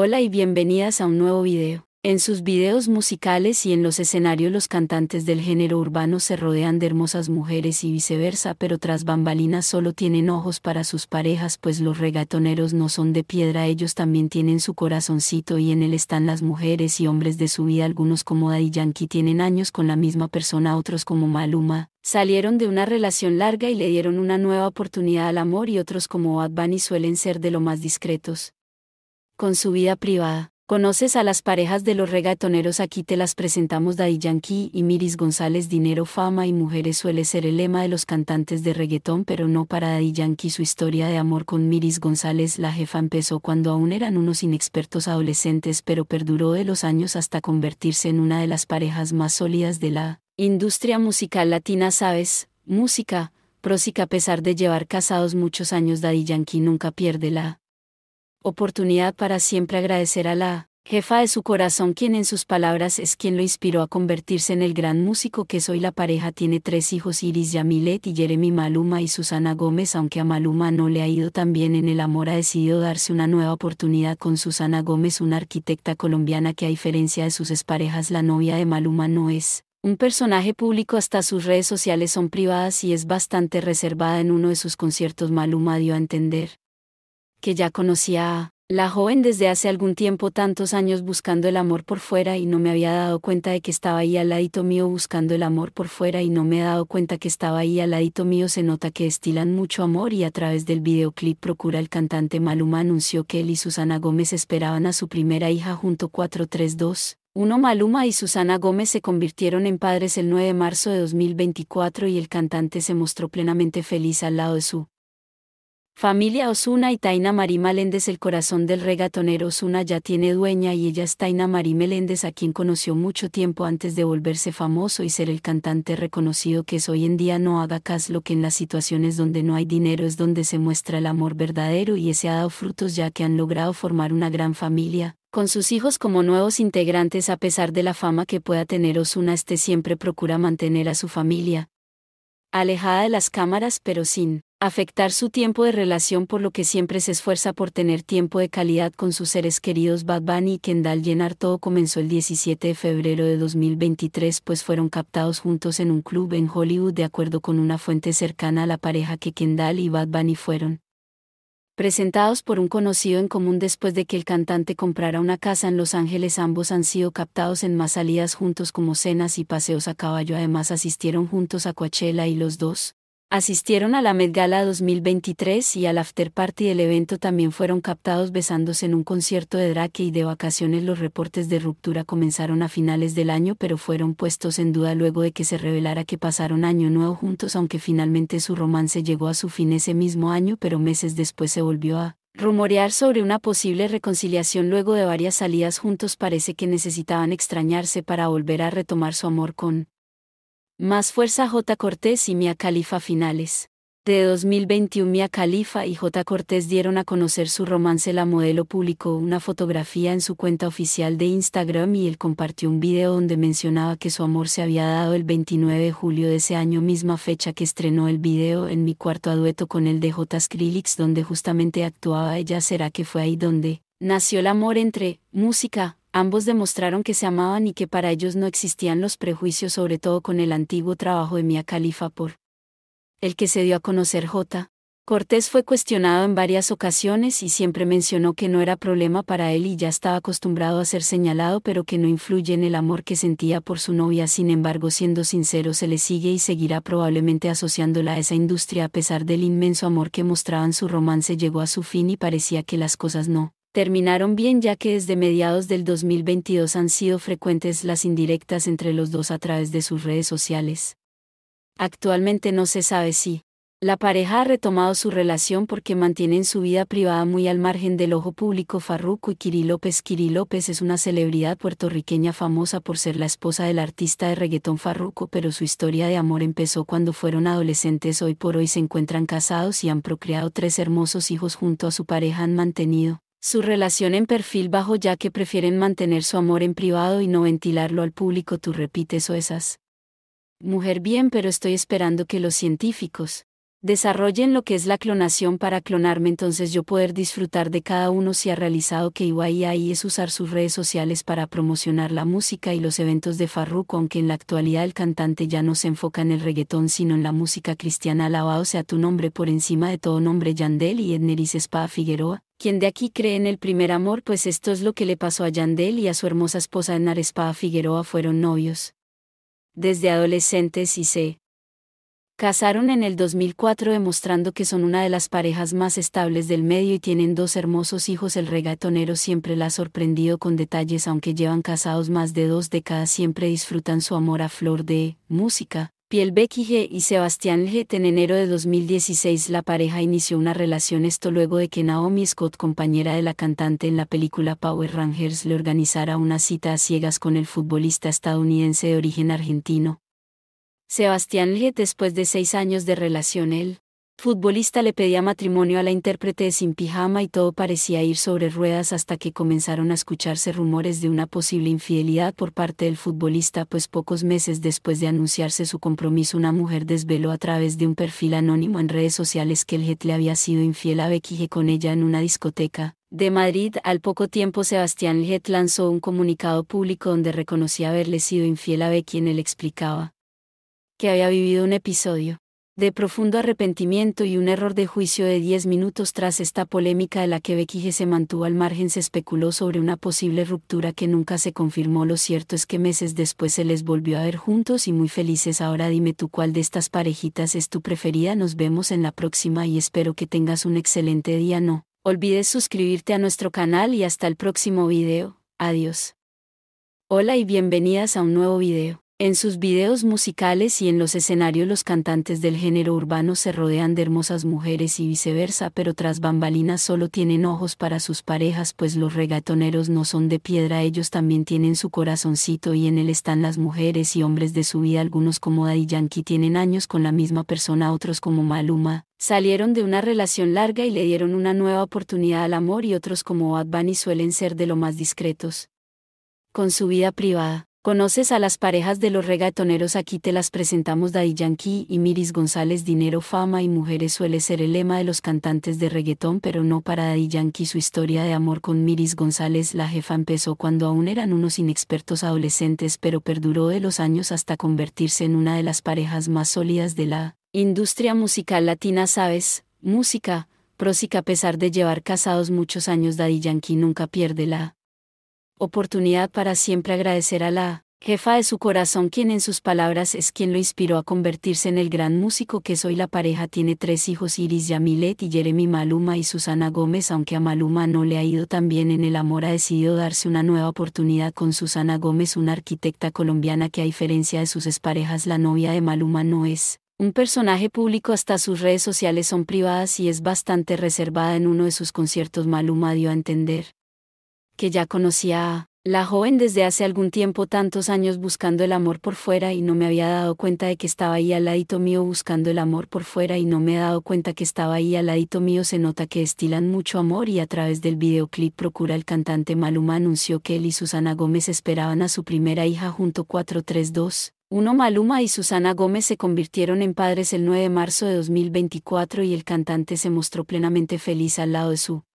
Hola y bienvenidas a un nuevo video. En sus videos musicales y en los escenarios los cantantes del género urbano se rodean de hermosas mujeres y viceversa, pero tras bambalinas solo tienen ojos para sus parejas, pues los regatoneros no son de piedra, ellos también tienen su corazoncito y en él están las mujeres y hombres de su vida, algunos como Daddy Yankee tienen años con la misma persona, otros como Maluma, salieron de una relación larga y le dieron una nueva oportunidad al amor y otros como Bad Bunny suelen ser de lo más discretos con su vida privada. ¿Conoces a las parejas de los reggaetoneros? Aquí te las presentamos Daddy Yankee y Miris González. Dinero, fama y mujeres suele ser el lema de los cantantes de reggaetón, pero no para Daddy Yankee. Su historia de amor con Miris González, la jefa, empezó cuando aún eran unos inexpertos adolescentes, pero perduró de los años hasta convertirse en una de las parejas más sólidas de la industria musical latina. ¿Sabes? Música, prósica, a pesar de llevar casados muchos años, Daddy Yankee nunca pierde la oportunidad para siempre agradecer a la jefa de su corazón quien en sus palabras es quien lo inspiró a convertirse en el gran músico que soy la pareja tiene tres hijos Iris Yamilet y Jeremy Maluma y Susana Gómez aunque a Maluma no le ha ido tan bien en el amor ha decidido darse una nueva oportunidad con Susana Gómez una arquitecta colombiana que a diferencia de sus exparejas la novia de Maluma no es un personaje público hasta sus redes sociales son privadas y es bastante reservada en uno de sus conciertos Maluma dio a entender que ya conocía a la joven desde hace algún tiempo tantos años buscando el amor por fuera y no me había dado cuenta de que estaba ahí al ladito mío buscando el amor por fuera y no me he dado cuenta que estaba ahí al ladito mío se nota que estilan mucho amor y a través del videoclip Procura el cantante Maluma anunció que él y Susana Gómez esperaban a su primera hija junto 432. Uno Maluma y Susana Gómez se convirtieron en padres el 9 de marzo de 2024 y el cantante se mostró plenamente feliz al lado de su Familia Osuna y Taina Marí Meléndez El corazón del regatonero Osuna ya tiene dueña y ella es Taina Marí Meléndez a quien conoció mucho tiempo antes de volverse famoso y ser el cantante reconocido que es hoy en día no haga caso lo que en las situaciones donde no hay dinero es donde se muestra el amor verdadero y ese ha dado frutos ya que han logrado formar una gran familia, con sus hijos como nuevos integrantes a pesar de la fama que pueda tener Osuna, este siempre procura mantener a su familia, alejada de las cámaras pero sin afectar su tiempo de relación por lo que siempre se esfuerza por tener tiempo de calidad con sus seres queridos Bad Bunny y Kendall Jenner. Todo comenzó el 17 de febrero de 2023 pues fueron captados juntos en un club en Hollywood de acuerdo con una fuente cercana a la pareja que Kendall y Bad Bunny fueron presentados por un conocido en común después de que el cantante comprara una casa en Los Ángeles. Ambos han sido captados en más salidas juntos como cenas y paseos a caballo. Además asistieron juntos a Coachella y los dos asistieron a la Met Gala 2023 y al after party del evento también fueron captados besándose en un concierto de Drake y de vacaciones. Los reportes de ruptura comenzaron a finales del año pero fueron puestos en duda luego de que se revelara que pasaron año nuevo juntos aunque finalmente su romance llegó a su fin ese mismo año pero meses después se volvió a rumorear sobre una posible reconciliación luego de varias salidas juntos parece que necesitaban extrañarse para volver a retomar su amor con más fuerza J. Cortés y Mia califa finales. De 2021 Mia califa y J. Cortés dieron a conocer su romance. La modelo publicó una fotografía en su cuenta oficial de Instagram y él compartió un video donde mencionaba que su amor se había dado el 29 de julio de ese año, misma fecha que estrenó el video en mi cuarto adueto con el de J. Skrillex donde justamente actuaba ella. ¿Será que fue ahí donde nació el amor entre música, ambos demostraron que se amaban y que para ellos no existían los prejuicios, sobre todo con el antiguo trabajo de Mia Califa por el que se dio a conocer J. Cortés fue cuestionado en varias ocasiones y siempre mencionó que no era problema para él y ya estaba acostumbrado a ser señalado pero que no influye en el amor que sentía por su novia, sin embargo siendo sincero se le sigue y seguirá probablemente asociándola a esa industria a pesar del inmenso amor que mostraban su romance llegó a su fin y parecía que las cosas no terminaron bien ya que desde mediados del 2022 han sido frecuentes las indirectas entre los dos a través de sus redes sociales. Actualmente no se sabe si la pareja ha retomado su relación porque mantienen su vida privada muy al margen del ojo público. Farruko y Kiri López. Kiri López es una celebridad puertorriqueña famosa por ser la esposa del artista de reggaetón Farruko, pero su historia de amor empezó cuando fueron adolescentes. Hoy por hoy se encuentran casados y han procreado tres hermosos hijos junto a su pareja. Han mantenido su relación en perfil bajo ya que prefieren mantener su amor en privado y no ventilarlo al público, tú repites o esas. Mujer bien, pero estoy esperando que los científicos desarrollen lo que es la clonación para clonarme entonces yo poder disfrutar de cada uno si ha realizado que ahí es usar sus redes sociales para promocionar la música y los eventos de Farruko aunque en la actualidad el cantante ya no se enfoca en el reggaetón sino en la música cristiana alabado sea tu nombre por encima de todo nombre Yandel y Edneris Spa Figueroa quien de aquí cree en el primer amor, pues esto es lo que le pasó a Yandel y a su hermosa esposa en Figueroa fueron novios. Desde adolescentes y se casaron en el 2004 demostrando que son una de las parejas más estables del medio y tienen dos hermosos hijos. El regatonero siempre la ha sorprendido con detalles aunque llevan casados más de dos décadas siempre disfrutan su amor a flor de música, Piel Becky G y Sebastián get en enero de 2016 la pareja inició una relación esto luego de que Naomi Scott, compañera de la cantante en la película Power Rangers, le organizara una cita a ciegas con el futbolista estadounidense de origen argentino. Sebastián G después de seis años de relación él futbolista le pedía matrimonio a la intérprete sin pijama y todo parecía ir sobre ruedas hasta que comenzaron a escucharse rumores de una posible infidelidad por parte del futbolista, pues pocos meses después de anunciarse su compromiso una mujer desveló a través de un perfil anónimo en redes sociales que el Jet le había sido infiel a Becky con ella en una discoteca. De Madrid, al poco tiempo Sebastián Jet lanzó un comunicado público donde reconocía haberle sido infiel a Becky en él explicaba que había vivido un episodio de profundo arrepentimiento y un error de juicio de 10 minutos tras esta polémica de la que Becky se mantuvo al margen se especuló sobre una posible ruptura que nunca se confirmó. Lo cierto es que meses después se les volvió a ver juntos y muy felices. Ahora dime tú cuál de estas parejitas es tu preferida. Nos vemos en la próxima y espero que tengas un excelente día. No olvides suscribirte a nuestro canal y hasta el próximo video. Adiós. Hola y bienvenidas a un nuevo video. En sus videos musicales y en los escenarios los cantantes del género urbano se rodean de hermosas mujeres y viceversa, pero tras bambalinas solo tienen ojos para sus parejas, pues los regatoneros no son de piedra, ellos también tienen su corazoncito y en él están las mujeres y hombres de su vida, algunos como Daddy Yankee tienen años con la misma persona, otros como Maluma, salieron de una relación larga y le dieron una nueva oportunidad al amor y otros como Bad Bunny suelen ser de lo más discretos. Con su vida privada ¿Conoces a las parejas de los reggaetoneros? Aquí te las presentamos Daddy Yankee y Miris González. Dinero, fama y mujeres suele ser el lema de los cantantes de reggaetón, pero no para Daddy Yankee. Su historia de amor con Miris González, la jefa, empezó cuando aún eran unos inexpertos adolescentes, pero perduró de los años hasta convertirse en una de las parejas más sólidas de la industria musical latina. Sabes, música, prósica a pesar de llevar casados muchos años, Daddy Yankee nunca pierde la oportunidad para siempre agradecer a la jefa de su corazón quien en sus palabras es quien lo inspiró a convertirse en el gran músico que soy. La pareja tiene tres hijos, Iris Yamilet y Jeremy Maluma y Susana Gómez, aunque a Maluma no le ha ido tan bien en el amor, ha decidido darse una nueva oportunidad con Susana Gómez, una arquitecta colombiana que a diferencia de sus exparejas, la novia de Maluma no es. Un personaje público hasta sus redes sociales son privadas y es bastante reservada en uno de sus conciertos Maluma dio a entender que ya conocía a la joven desde hace algún tiempo tantos años buscando el amor por fuera y no me había dado cuenta de que estaba ahí al ladito mío buscando el amor por fuera y no me he dado cuenta que estaba ahí al ladito mío se nota que estilan mucho amor y a través del videoclip Procura el cantante Maluma anunció que él y Susana Gómez esperaban a su primera hija junto 432. Uno Maluma y Susana Gómez se convirtieron en padres el 9 de marzo de 2024 y el cantante se mostró plenamente feliz al lado de su